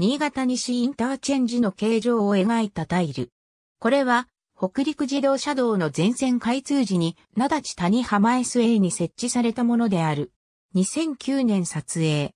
新潟西インターチェンジの形状を描いたタイル。これは、北陸自動車道の全線開通時に、名立谷浜 SA に設置されたものである。2009年撮影。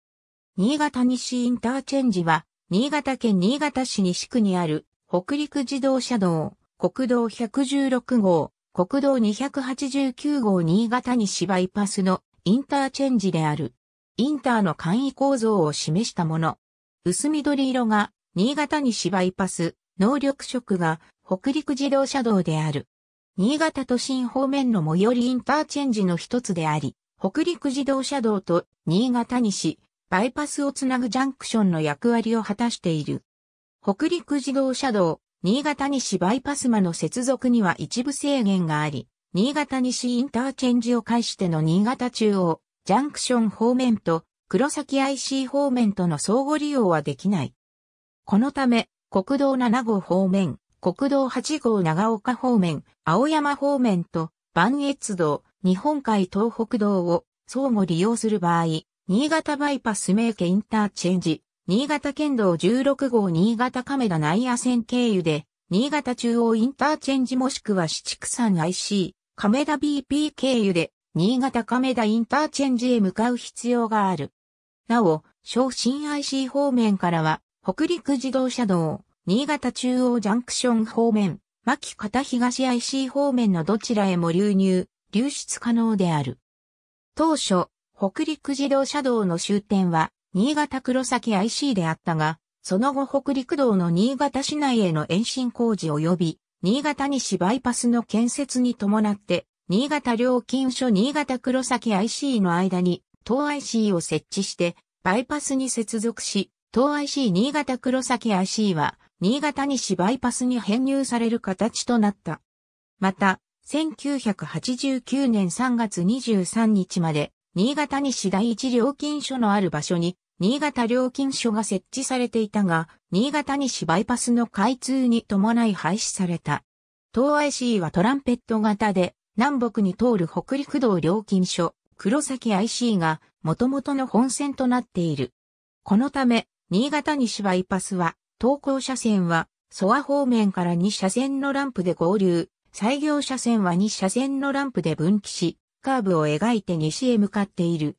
新潟西インターチェンジは、新潟県新潟市西区にある、北陸自動車道、国道116号、国道289号新潟西バイパスのインターチェンジである。インターの簡易構造を示したもの。薄緑色が、新潟西バイパス、能力色が、北陸自動車道である。新潟都心方面の最寄りインターチェンジの一つであり、北陸自動車道と新潟西、バイパスをつなぐジャンクションの役割を果たしている。北陸自動車道、新潟西バイパス間の接続には一部制限があり、新潟西インターチェンジを介しての新潟中央、ジャンクション方面と黒崎 IC 方面との相互利用はできない。このため、国道7号方面、国道8号長岡方面、青山方面と、万越道、日本海東北道を相互利用する場合、新潟バイパス名家インターチェンジ、新潟県道16号新潟亀田内野線経由で、新潟中央インターチェンジもしくは七畜山 IC、亀田 BP 経由で、新潟亀田インターチェンジへ向かう必要がある。なお、小新 IC 方面からは、北陸自動車道、新潟中央ジャンクション方面、牧方東 IC 方面のどちらへも流入、流出可能である。当初、北陸自動車道の終点は、新潟黒崎 IC であったが、その後北陸道の新潟市内への延伸工事及び、新潟西バイパスの建設に伴って、新潟料金所新潟黒崎 IC の間に、東 IC を設置して、バイパスに接続し、東 IC 新潟黒崎 IC は、新潟西バイパスに編入される形となった。また、1989年3月23日まで、新潟西第一料金所のある場所に、新潟料金所が設置されていたが、新潟西バイパスの開通に伴い廃止された。東 IC はトランペット型で、南北に通る北陸道料金所、黒崎 IC が元々の本線となっている。このため、新潟西バイパスは、登校車線は、ソア方面から2車線のランプで合流、再行車線は2車線のランプで分岐し、カーブを描いて西へ向かっている。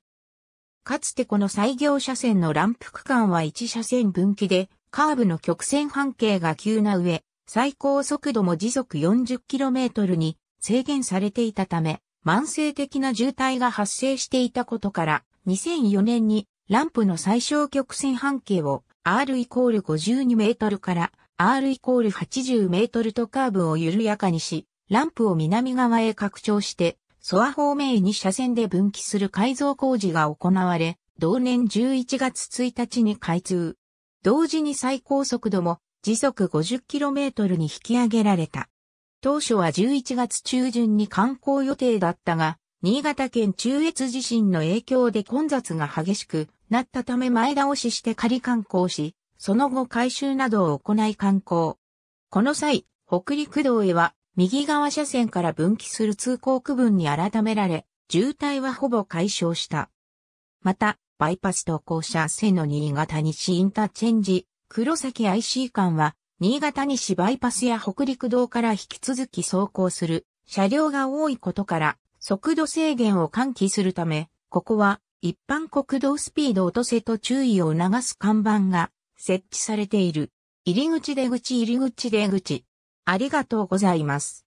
かつてこの再行車線のランプ区間は1車線分岐で、カーブの曲線半径が急な上、最高速度も時速 40km に制限されていたため、慢性的な渋滞が発生していたことから、2004年にランプの最小曲線半径を R イコール52メートルから R イコール80メートルとカーブを緩やかにし、ランプを南側へ拡張して、ソア方面に車線で分岐する改造工事が行われ、同年11月1日に開通。同時に最高速度も時速 50km に引き上げられた。当初は11月中旬に観光予定だったが、新潟県中越地震の影響で混雑が激しくなったため前倒しして仮観光し、その後改修などを行い観光。この際、北陸道へは右側車線から分岐する通行区分に改められ、渋滞はほぼ解消した。また、バイパスと校車線の新潟西インターチェンジ、黒崎 IC 間は新潟西バイパスや北陸道から引き続き走行する車両が多いことから速度制限を喚起するため、ここは一般国道スピード落とせと注意を促す看板が設置されている。入り口出口入り口出口。ありがとうございます。